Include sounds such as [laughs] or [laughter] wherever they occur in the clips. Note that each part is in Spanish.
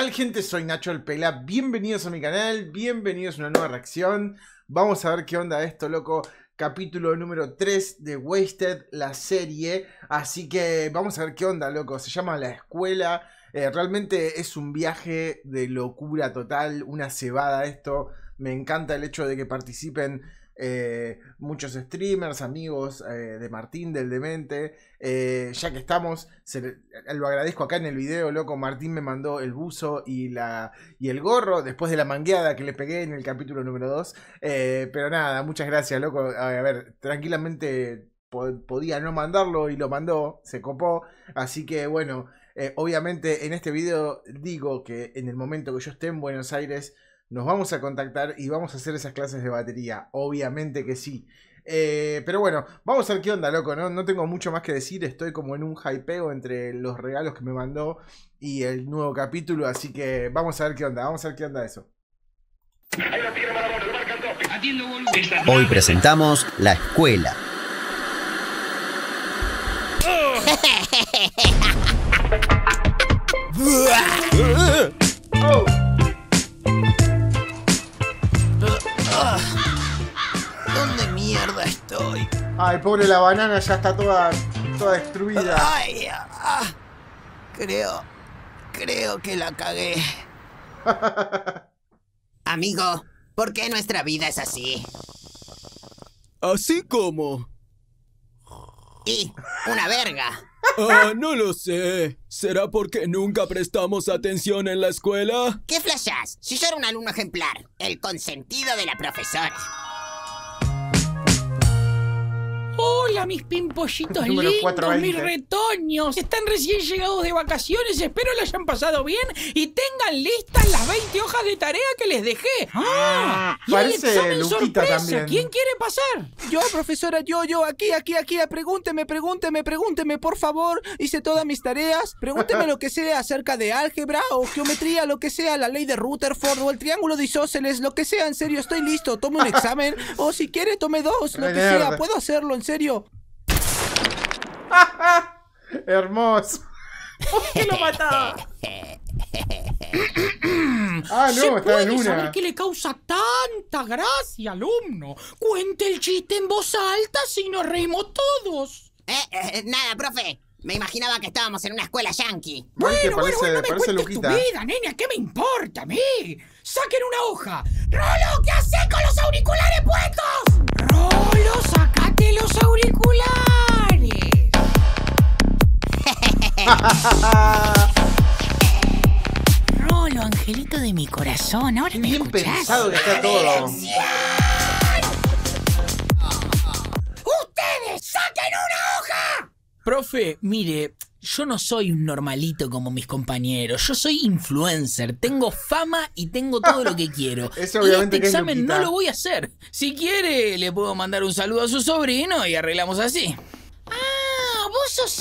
tal gente? Soy Nacho El Pela, bienvenidos a mi canal, bienvenidos a una nueva reacción. Vamos a ver qué onda esto, loco. Capítulo número 3 de Wasted, la serie. Así que vamos a ver qué onda, loco. Se llama La Escuela. Eh, realmente es un viaje de locura total, una cebada esto. Me encanta el hecho de que participen eh, muchos streamers, amigos eh, de Martín del Demente. Eh, ya que estamos, lo agradezco acá en el video, loco. Martín me mandó el buzo y, la, y el gorro después de la mangueada que le pegué en el capítulo número 2. pero nada, muchas gracias, loco. A ver, tranquilamente podía no mandarlo y lo mandó, se copó. Así que bueno, obviamente en este video digo que en el momento que yo esté en Buenos Aires nos vamos a contactar y vamos a hacer esas clases de batería. Obviamente que sí. Eh, pero bueno, vamos a ver qué onda, loco, ¿no? No tengo mucho más que decir, estoy como en un hypeo entre los regalos que me mandó y el nuevo capítulo, así que vamos a ver qué onda, vamos a ver qué onda eso. Hoy presentamos La Escuela. [laughs] [laughs] Oh. Ay, pobre la banana ya está toda, destruida. Ay, ah, creo, creo que la cagué. [laughs] Amigo, ¿por qué nuestra vida es así? ¿Así como? Y una verga. Ah, no lo sé. ¿Será porque nunca prestamos atención en la escuela? ¿Qué flashás? Si yo era un alumno ejemplar, el consentido de la profesora. mis pimpollitos [laughs] lindos, mis retoños. Están recién llegados de vacaciones, espero lo hayan pasado bien y tengan listas las 20 hojas de tarea que les dejé. ¡Ah! ah y el examen sorpresa. ¿Quién quiere pasar? Yo, profesora, yo, yo, aquí, aquí, aquí, pregúnteme, pregúnteme, pregúnteme, por favor. Hice todas mis tareas. Pregúnteme lo que sea acerca de álgebra o geometría, lo que sea, la ley de Rutherford o el triángulo de isósceles, lo que sea, en serio, estoy listo. Tome un [laughs] examen o si quiere, tome dos, lo que sea, puedo hacerlo, en serio. [laughs] Hermoso. ¿Por ¡Oh, qué lo mataba? ah, no, ¿Se puede saber qué le causa tanta gracia, alumno? Cuente el chiste en voz alta si nos reímos todos. Eh, eh, nada, profe. Me imaginaba que estábamos en una escuela yankee. Bueno, bueno, no me cuentes tu vida, nena. ¿Qué me importa a mí? ¡Saquen una hoja! ¡Rolo, qué haces con los auriculares puestos! [laughs] Rolo, angelito de mi corazón, ahora me Bien pensado que está todo. ¡Ustedes saquen una hoja! Profe, mire, yo no soy un normalito como mis compañeros. Yo soy influencer. Tengo fama y tengo todo lo que [laughs] quiero. Eso obviamente este examen no lo voy a hacer. Si quiere, le puedo mandar un saludo a su sobrino y arreglamos así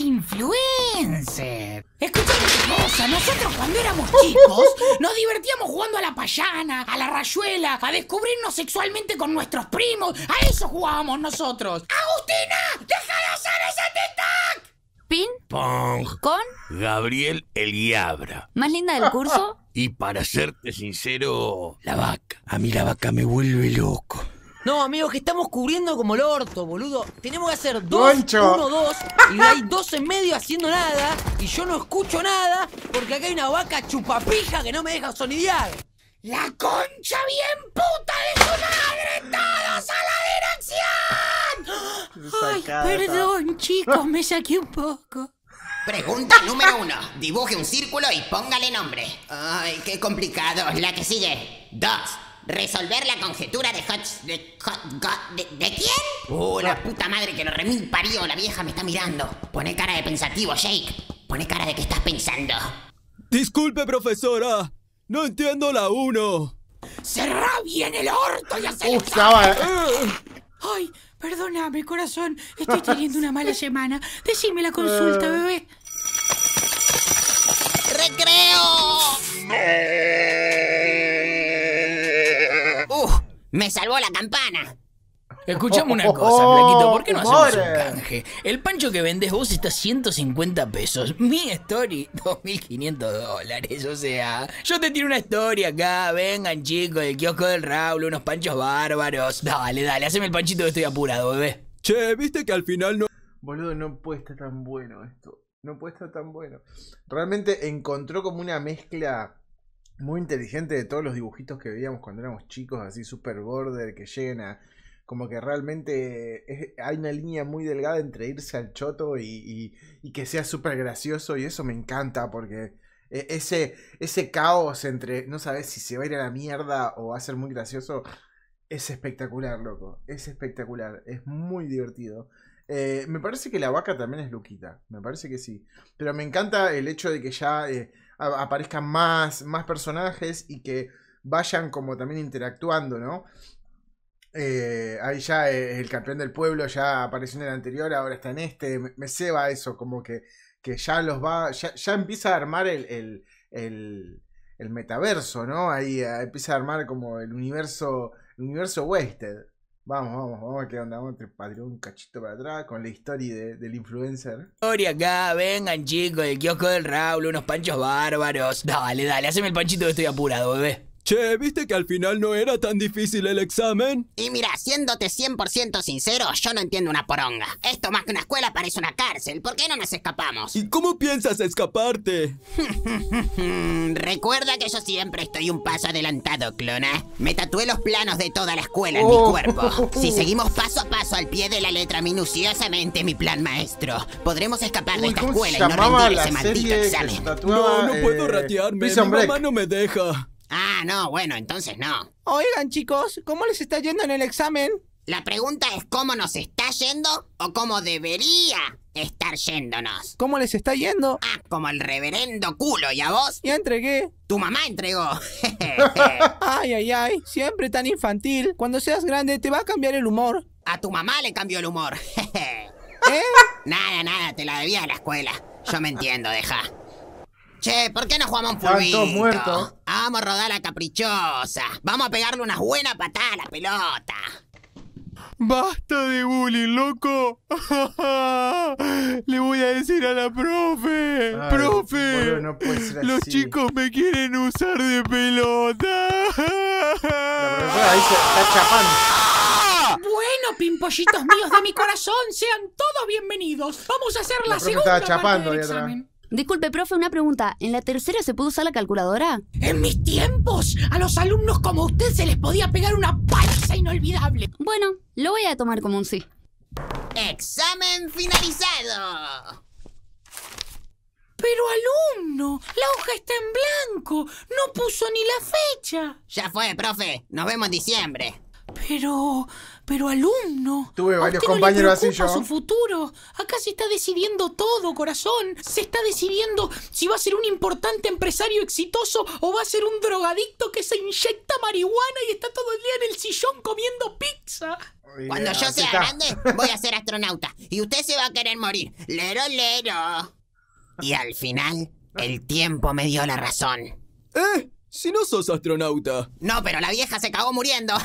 influencer. Escuchame una cosa, nosotros cuando éramos chicos nos divertíamos jugando a la payana, a la rayuela, a descubrirnos sexualmente con nuestros primos. A eso jugábamos nosotros. ¡Agustina! ¡Deja de hacer ese tic-tac! Pin. Pong. Con. Gabriel El Guiabra. ¿Más linda del curso? [laughs] Y para serte sincero, la vaca. A mí la vaca me vuelve loco. No, amigos, que estamos cubriendo como el orto, boludo. Tenemos que hacer dos, uno, dos. Y hay dos en medio haciendo nada. Y yo no escucho nada porque acá hay una vaca chupapija que no me deja sonidear. ¡La concha bien puta de su madre! ¡Todos a la dirección! Ay, perdón, chicos, me saqué un poco. Pregunta número uno. Dibuje un círculo y póngale nombre. Ay, qué complicado. La que sigue. Dos resolver la conjetura de Hot... De, de, de, quién? ¡Oh, la ah. puta madre que lo remil parió! La vieja me está mirando. Pone cara de pensativo, Jake. Pone cara de que estás pensando. Disculpe, profesora. No entiendo la 1. ¡Cerrá bien el orto y hacer ah. ¡Ay! Perdóname, corazón. Estoy teniendo una mala semana. Decime la consulta, ah. bebé. ¡Recreo! ¡No! Me salvó la campana. Escuchame una oh, cosa, Blanquito. ¿por qué no hacemos un canje? El pancho que vendés vos está a 150 pesos, mi story 2500 [laughs] dólares, o sea, yo te tiro una historia acá, vengan chicos, del kiosco del Raúl, unos panchos bárbaros. Dale, dale, haceme el panchito que estoy apurado, bebé. Che, viste que al final no... Boludo, no puede estar tan bueno esto, no puede estar tan bueno. Realmente encontró como una mezcla muy inteligente de todos los dibujitos que veíamos cuando éramos chicos, así super border, que llena. a. Como que realmente eh, hay una línea muy delgada entre irse al choto y, que sea súper gracioso, y eso me encanta porque e, ese, ese caos entre no sabes si se va a ir a la mierda o va a ser muy gracioso es espectacular, loco. Es espectacular, es muy divertido. Eh, me parece que la vaca también es Luquita, me parece que sí. Pero me encanta el hecho de que ya. Eh, aparezcan más, más personajes y que vayan como también interactuando, ¿no? Eh, ahí ya el campeón del pueblo ya apareció en el anterior, ahora está en este, me, ceba eso, como que, ya los va, ya, empieza a armar el, metaverso, ¿no? Ahí eh, empieza a armar como el universo, el universo Wasted. Vamos, vamos, vamos a que andamos entre padre un cachito para atrás con la historia de, del influencer. Historia acá, vengan chicos, el kiosco del Raúl, unos panchos bárbaros. Dale, dale, haceme el panchito que estoy apurado, bebé. Che, ¿viste que al final no era tan difícil el examen? Y mira, siéndote 100% sincero, yo no entiendo una poronga. Esto más que una escuela parece una cárcel. ¿Por qué no nos escapamos? ¿Y cómo piensas escaparte? [laughs] Recuerda que yo siempre estoy un paso adelantado, clona. Me tatué los planos de toda la escuela en mi oh. cuerpo. [laughs] Si seguimos paso a paso al pie de la letra minuciosamente mi plan maestro, podremos escapar de esta escuela y no rendir ese maldito examen. no, no puedo eh, ratearme. Mi mamá no me deja. Ah, no, bueno, entonces no. Oigan, chicos, ¿cómo les está yendo en el examen? La pregunta es cómo nos está yendo o cómo debería estar yéndonos. ¿Cómo les está yendo? Ah, como el reverendo culo, ¿y a vos? Ya entregué. Tu mamá entregó. [laughs] [laughs] ay, ay, ay, siempre tan infantil. Cuando seas grande te va a cambiar el humor. A tu mamá le cambió el humor. [laughs] ¿Eh? Nada, nada, te la debía a la escuela. Yo me entiendo, deja. Che, ¿por qué no jugamos un fulbito? muerto. Vamos a rodar la caprichosa. Vamos a pegarle una buena patada a la pelota. ¡Basta de bullying, loco! [laughs] Le voy a decir a la profe. ¡Profe! los chicos me quieren usar de pelota. La ahí está chapando. ¡Ah! Bueno, pimpollitos míos de mi corazón, sean todos bienvenidos. Vamos a hacer la, la segunda parte del examen. Disculpe, profe, una pregunta. ¿En la tercera se pudo usar la calculadora? En mis tiempos, a los alumnos como usted se les podía pegar una paliza inolvidable. Bueno, lo voy a tomar como un sí. Examen finalizado. Pero alumno, la hoja está en blanco. No puso ni la fecha. Ya fue, profe. Nos vemos en diciembre. Pero... Pero alumno. Tuve varios compañeros así yo. su futuro. Acá se está decidiendo todo, corazón. Se está decidiendo si va a ser un importante empresario exitoso o va a ser un drogadicto que se inyecta marihuana y está todo el día en el sillón comiendo pizza. Cuando yo sea grande, voy a ser astronauta. Y usted se va a querer morir. Lero, lero. Y al final, el tiempo me dio la razón. ¿Eh? Si no sos astronauta. No, pero la vieja se cagó muriendo. [laughs]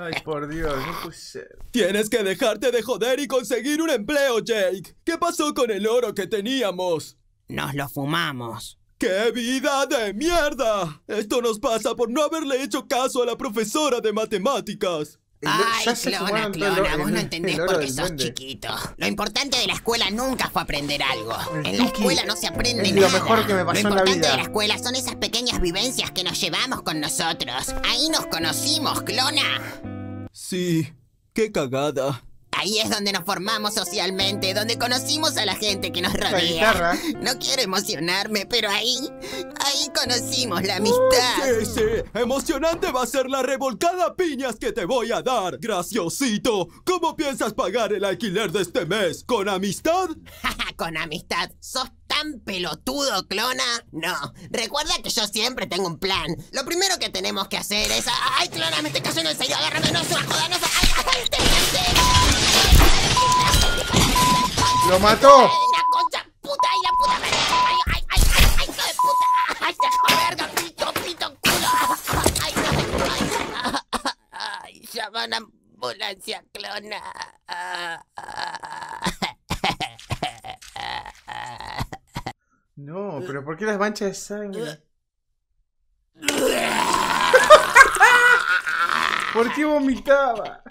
Ay, por Dios, no Tienes que dejarte de joder y conseguir un empleo, Jake. ¿Qué pasó con el oro que teníamos? Nos lo fumamos. ¡Qué vida de mierda! Esto nos pasa por no haberle hecho caso a la profesora de matemáticas. Ay, clona, clona, vos no entendés porque sos chiquito. Lo importante de la escuela nunca fue aprender algo. en la escuela no se aprende nada. Lo mejor que me pasó importante de la escuela son esas pequeñas vivencias que nos llevamos con nosotros. Ahí nos conocimos, clona. Sí, qué cagada. Ahí es donde nos formamos socialmente, donde conocimos a la gente que nos rodea. No quiero emocionarme, pero ahí, ahí conocimos la amistad. sí, sí. Emocionante va a ser la revolcada piñas que te voy a dar. Graciosito, ¿cómo piensas pagar el alquiler de este mes? ¿Con amistad? [laughs] con amistad. Sos tan pelotudo, clona. No, recuerda que yo siempre tengo un plan. Lo primero que tenemos que hacer es... ¡Ay, clona, me estoy cayendo en serio! ¡Agárrame! ¡No ¡Ay, te, ¡Lo mató! la concha puta! la puta ay, ay, ay! ¡Ay, puta! ¡Ay, ¡Pito, pito, culo! ¡Ay, ay, ay! ¡Ay, ambulancia clona! No, pero ¿por qué las manchas de sangre? ¿Por qué vomitaba?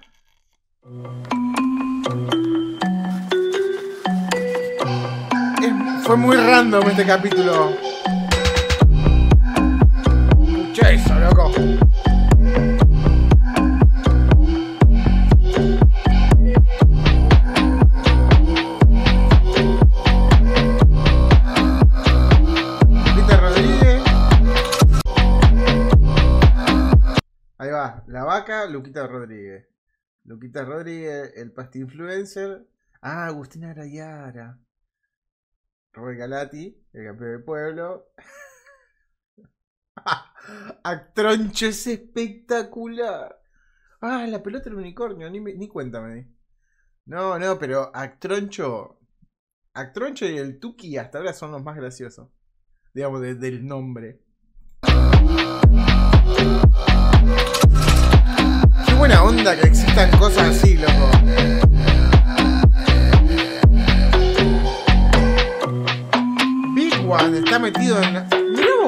Fue muy random este capítulo. loco. eso, loco. Ahí va, la vaca, Luquita Rodríguez. Luquita Rodríguez, el past influencer. Ah, Agustina Arayara. Regalati, Galati, el campeón del pueblo. [laughs] Actroncho es espectacular. Ah, la pelota del unicornio, ni, ni cuéntame. No, no, pero Actroncho. Actroncho y el Tuki hasta ahora son los más graciosos. Digamos, del nombre. Qué buena onda que existan cosas así, loco. está metido en. ¡no!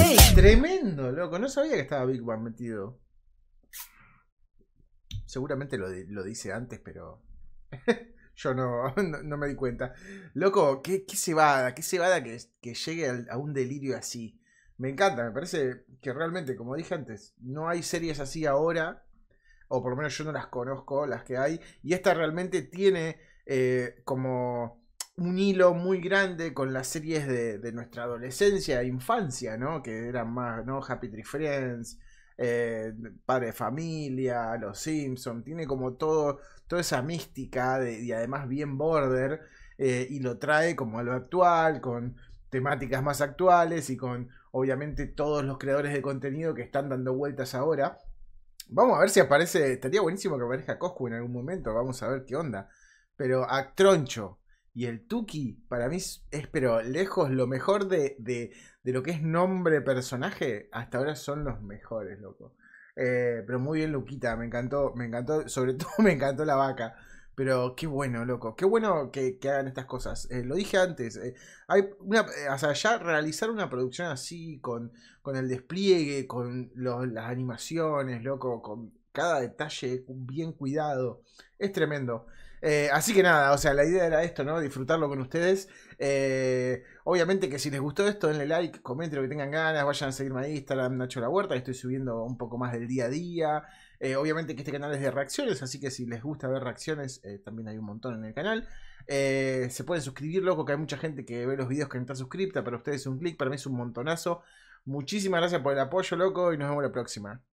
¡Ey, tremendo, loco! No sabía que estaba Big One metido. Seguramente lo, dice antes, pero. [laughs] Yo no, no, me di cuenta. Loco, qué, qué cebada, qué cebada que, que llegue a un delirio así. Me encanta, me parece que realmente, como dije antes, no hay series así ahora o por lo menos yo no las conozco, las que hay, y esta realmente tiene eh, como un hilo muy grande con las series de, nuestra adolescencia e infancia, ¿no? Que eran más, ¿no? Happy Tree Friends, eh, Padre Familia, Los Simpson, tiene como todo, toda esa mística y además bien border eh, y lo trae como a lo actual, con temáticas más actuales y con obviamente todos los creadores de contenido que están dando vueltas ahora. Vamos a ver si aparece, estaría buenísimo que aparezca Coscu en algún momento, vamos a ver qué onda pero a troncho. Y el Tuki, para mí, es, pero lejos, lo mejor de, de, de, lo que es nombre personaje, hasta ahora son los mejores, loco. Eh, pero muy bien, Luquita, me encantó, me encantó, sobre [laughs] todo me encantó la vaca. Pero qué bueno, loco, qué bueno que, que hagan estas cosas. Eh, lo dije antes, eh, hay una, o sea, ya realizar una producción así, con, con el despliegue, con las animaciones, loco, con cada detalle bien cuidado. Es tremendo. Eh, así que nada, o sea, la idea era esto, ¿no? Disfrutarlo con ustedes. Eh, obviamente que si les gustó esto, denle like, comenten lo que tengan ganas, vayan a seguirme a Instagram, Nacho La Huerta, estoy subiendo un poco más del día a día. Eh, obviamente que este canal es de reacciones, así que si les gusta ver reacciones, también hay un montón en el canal. se pueden suscribir, loco, que hay mucha gente que ve los videos que no está suscripta, para ustedes un clic, para mí es un montonazo. Muchísimas gracias por el apoyo, loco, y nos vemos la próxima.